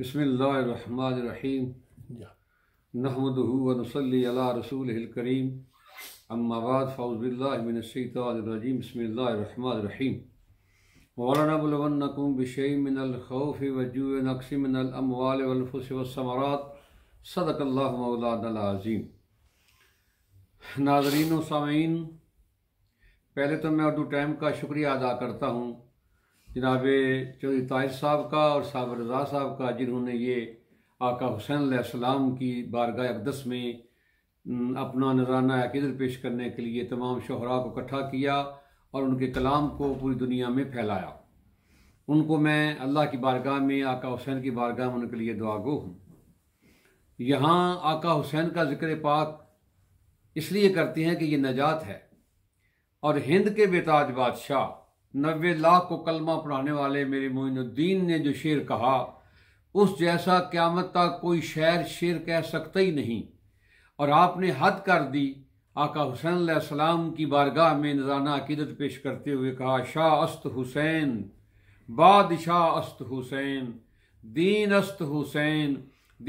बसमीम नहमदूनसली रसूल करीम अम्माबाद फ़ाउज़बिल्लाशतरजीम बसमीम मौलानाबलवनकुम बिशई वजू नक्समिनमवाल वलफ़ुसमरात सदकल्ला मौलानाज़ीम नाजरीन सामीन पहले तो मैं उर्दू टाइम का शुक्रिया अदा करता हूँ जनाब चौधरी ताज साहब का और साहब रजा साहब का जिन्होंने ये आका हुसैन सलाम की बारगाह अकदस में अपना नजराना अकीदत पेश करने के लिए तमाम शहरा को इकट्ठा किया और उनके कलाम को पूरी दुनिया में फैलाया उनको मैं अल्लाह की बारगाह में आका हुसैन की बारगाह में उनके लिए दुआगो हूँ यहाँ आका हुसैन का जिक्र पाक इसलिए करते हैं कि ये नजात है और हिंद के बेताज बादशाह नबे लाख को कलमा पढ़ाने वाले मेरे मोइनुद्दीन ने जो शेर कहा उस जैसा क्यामत तक कोई शहर शेर कह सकता ही नहीं और आपने हद कर दी आका हुसैन सलाम की बारगाह में नजाना अकीदत पेश करते हुए कहा शाह अस्त हुसैन बादशाह अस्त हुसैन दीन अस्त हुसैन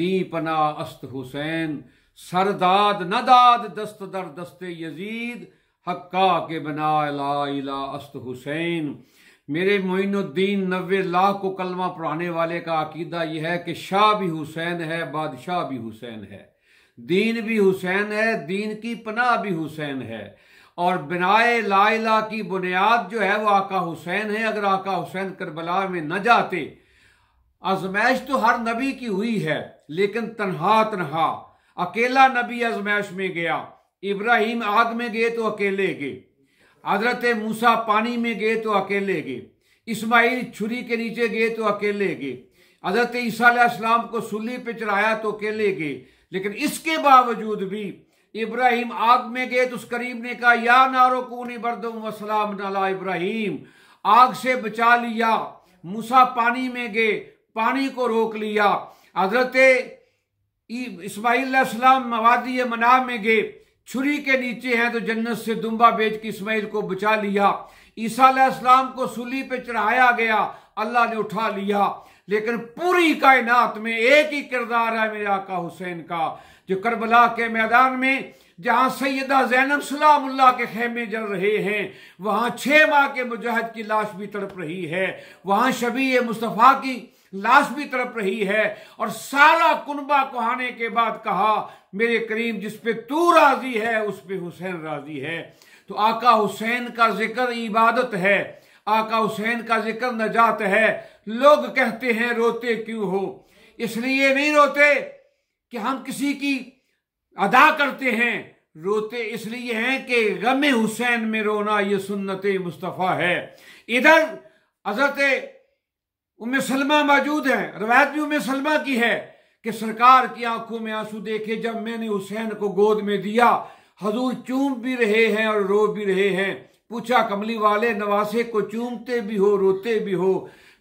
दी पना अस्त हुसैन सरदाद नदाद दस्त दर दस्ते यजीद हक्का के बना ला अस्त हुसैन मेरे मोइनुद्दीन नबे लाख को कलमा पढ़ाने वाले का अकीदा यह है कि शाह भी हुसैन है बादशाह भी हुसैन है दीन भी हुसैन है दीन की पनाह भी हुसैन है और बिनाए लाइला की बुनियाद जो है वो आका हुसैन है अगर आका हुसैन करबला में न जाते आजमैश तो हर नबी की हुई है लेकिन तनहा तनहा अकेला नबी आजमैश में गया इब्राहिम आग में गए तो अकेले गए हजरत मूसा पानी में गए तो अकेले गए इस्माइल छुरी के नीचे गए तो अकेले गए हजरत ईसीम को सुली पे चढ़ाया तो अकेले गए लेकिन इसके बावजूद भी इब्राहिम आग में गए तो उस करीब ने कहा या नारो को बरदम वसलाम नाला इब्राहिम आग से बचा लिया मूसा पानी में गए पानी को रोक लिया हजरत इसमाईल मवादी मना में गए छुरी के नीचे हैं तो जन्नत से दुम्बा बेच के इसमाइल को बचा लिया ईसा को सुली पे चढ़ाया गया अल्लाह ने उठा लिया लेकिन पूरी कायनात में एक ही किरदार है मेरा आका हुसैन का जो करबला के मैदान में जहां सैदा जैनब सलाम के खेमे जल रहे हैं वहां छह माह के मुजाहिद की लाश भी तड़प रही है वहां शबी मुस्तफ़ा की लाश भी तरफ रही है और सारा कुनबा कुहाने के बाद कहा मेरे करीम जिस पे तू राजी है उस पे हुसैन राजी है तो आका हुसैन का जिक्र इबादत है आका हुसैन का जिक्र नजात है लोग कहते हैं रोते क्यों हो इसलिए नहीं रोते कि हम किसी की अदा करते हैं रोते इसलिए हैं कि गमे हुसैन में रोना ये सुन्नत मुस्तफ़ा है इधर हजरत उम सलमा मौजूद हैं रवायत भी उम सलमा की है कि सरकार की आंखों में आंसू देखे जब मैंने हुसैन को गोद में दिया हजूर चूम भी रहे हैं और रो भी रहे हैं पूछा कमली वाले नवासे को चूमते भी हो रोते भी हो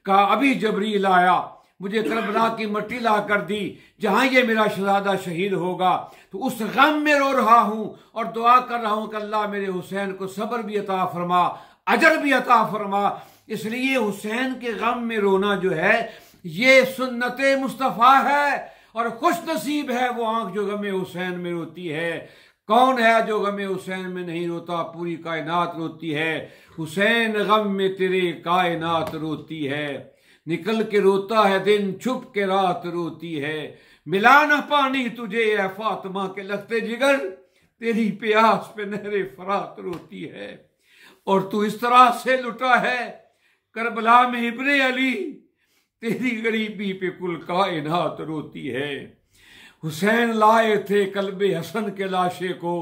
कहा अभी जबरी लाया मुझे करबला की मट्टी ला कर दी जहां ये मेरा शहजादा शहीद होगा तो उस गम में रो रहा हूं और दुआ कर रहा हूं कि अल्लाह मेरे हुसैन को सब्र भी अता फरमा अजर भी अता फरमा इसलिए हुसैन के गम में रोना जो है ये सुन्नत मुस्तफ़ा है और खुश नसीब है वो आंख जो गम हुसैन में रोती है कौन है जो गम हुसैन में नहीं रोता पूरी कायनात रोती है हुसैन गम में तेरे कायनात रोती है निकल के रोता है दिन छुप के रात रोती है मिला न पानी तुझे है फातिमा के लगते जिगर तेरी प्यास पे नहरे फरात रोती है और तू इस तरह से लुटा है करबला में इब्रे अली तेरी गरीबी पे कुल कायनात रोती है हुसैन लाए थे कलबे हसन के लाशे को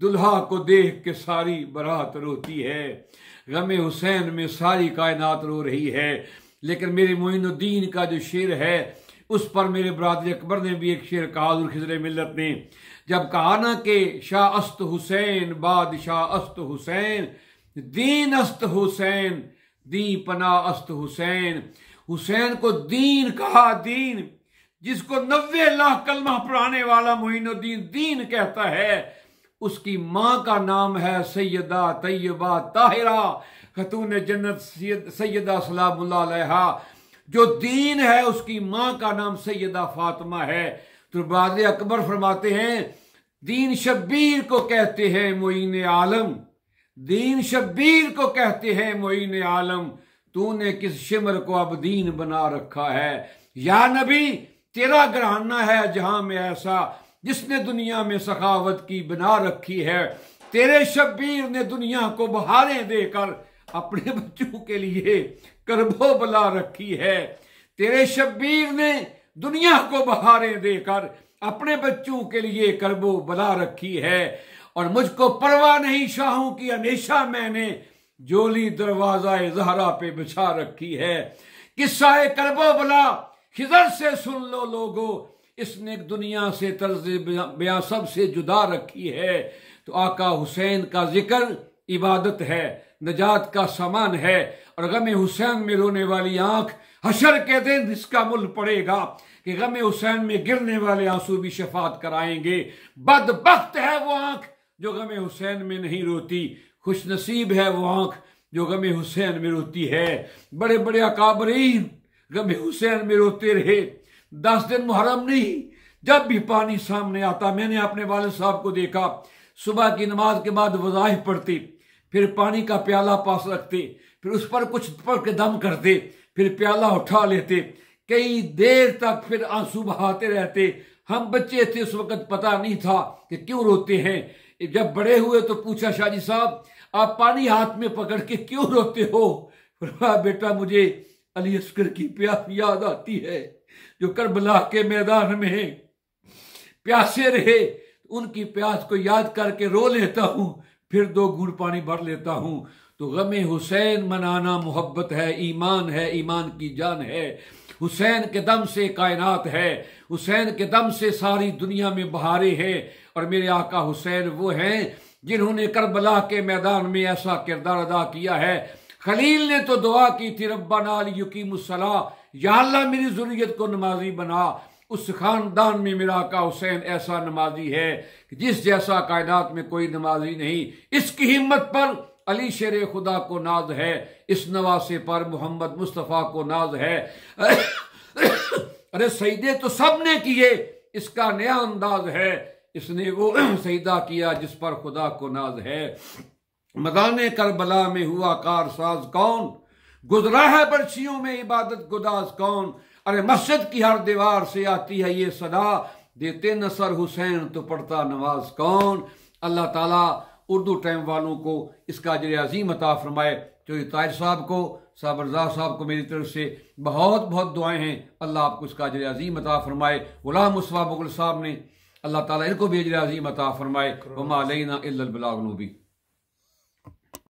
दुल्हा को देख के सारी बरात रोती है गमे हुसैन में सारी कायनात रो रही है लेकिन मेरे मोइनुद्दीन का जो शेर है उस पर मेरे बरदर अकबर ने भी एक शेर कहा खजर मिलत ने जब कहा ना कि शाह अस्त हुसैन बादशाह अस्त हुसैन दीन अस्त हुसैन दी पना अस्त हुसैन हुसैन को दीन कहा दीन जिसको नब्बे लाख कलमा पढ़ाने वाला मोहिनुद्दीन दीन कहता है उसकी माँ का नाम है सैदा तैयबा ताहिरा खतून जन्नत सैयदा सलामुल्ला जो दीन है उसकी माँ का नाम सैयदा फातिमा है तो बाद अकबर फरमाते हैं दीन शब्बीर को कहते हैं मोइन आलम दीन शब्बीर को कहते हैं मोइन आलम तूने किस शिमर को अब दीन बना रखा है या नबी तेरा ग्रहाना है जहां में ऐसा जिसने दुनिया में सखावत की बना रखी है तेरे शब्बीर ने दुनिया को बहारें देकर अपने बच्चों के लिए करबो बला रखी है तेरे शब्बीर ने दुनिया को बहारें देकर अपने बच्चों के लिए करबो बला रखी है और मुझको परवाह नहीं शाहों की हमेशा मैंने जोली दरवाजा जहरा पे बिछा रखी है किस्सा करबो बला खिजर से सुन लो लोगो इसने दुनिया से तर्ज बया सब से जुदा रखी है तो आका हुसैन का जिक्र इबादत है नजात का सामान है और गम हुसैन में रोने वाली आंख हशर के दिन इसका मुल पड़ेगा कि गम हुसैन में गिरने वाले आंसू भी शफात कराएंगे बदबख्त है वो आंख जो गम हुसैन में नहीं रोती खुश नसीब है वो आंख जो गम हुसैन में रोती है बड़े बड़े अकाबरीन गम हुसैन में रोते रहे दस दिन मुहर्रम नहीं जब भी पानी सामने आता मैंने अपने वाले साहब को देखा सुबह की नमाज के बाद वजाह पढ़ते फिर पानी का प्याला पास रखते फिर उस पर कुछ पड़ के दम करते फिर प्याला उठा लेते कई देर तक फिर आंसू बहाते रहते हम बच्चे थे उस वक्त पता नहीं था कि क्यों रोते हैं जब बड़े हुए तो पूछा शाहजी साहब आप पानी हाथ में पकड़ के क्यों रोते हो बेटा मुझे अली अस्कर की प्यास याद आती है जो करबला के मैदान में प्यासे रहे उनकी प्यास को याद करके रो लेता हूँ फिर दो घूट पानी भर लेता हूँ तो गमे हुसैन मनाना मोहब्बत है ईमान है ईमान की जान है हुसैन के दम से कायनात है हुसैन के दम से सारी दुनिया में बहारे हैं और मेरे आका हुसैन वो हैं जिन्होंने करबला के मैदान में ऐसा किरदार अदा किया है खलील ने तो दुआ की थी रब्बा नाल मुसला या अल्लाह मेरी ज़रूरत को नमाजी बना उस खानदान में मेरा आका हुसैन ऐसा नमाजी है जिस जैसा कायनात में कोई नमाजी नहीं इसकी हिम्मत पर अली शेर खुदा को नाज है इस नवासे पर मोहम्मद मुस्तफ़ा को नाज है अरे सईदे तो सब ने किए इसका नया अंदाज है इसने वो सईदा किया जिस पर खुदा को नाज है मदान करबला में हुआ कार साज कौन गुजरा है बर्छियों में इबादत गुदाज कौन अरे मस्जिद की हर दीवार से आती है ये सदा देते नसर हुसैन तो पढ़ता नवाज कौन अल्लाह ताला उर्दू टाइम वालों को इसका जर अजीम अता फरमाए चौधरी ताज साहब को साबरजा साहब को मेरी तरफ से बहुत बहुत दुआएं हैं अल्लाह आपको इसका जर अजीम अता फरमाए गुलाम उस्वा मुगल साहब ने अल्लाह तला इनको भेज रहा अजीम अता फरमाए वमा लेना इल्लल बलागनूबी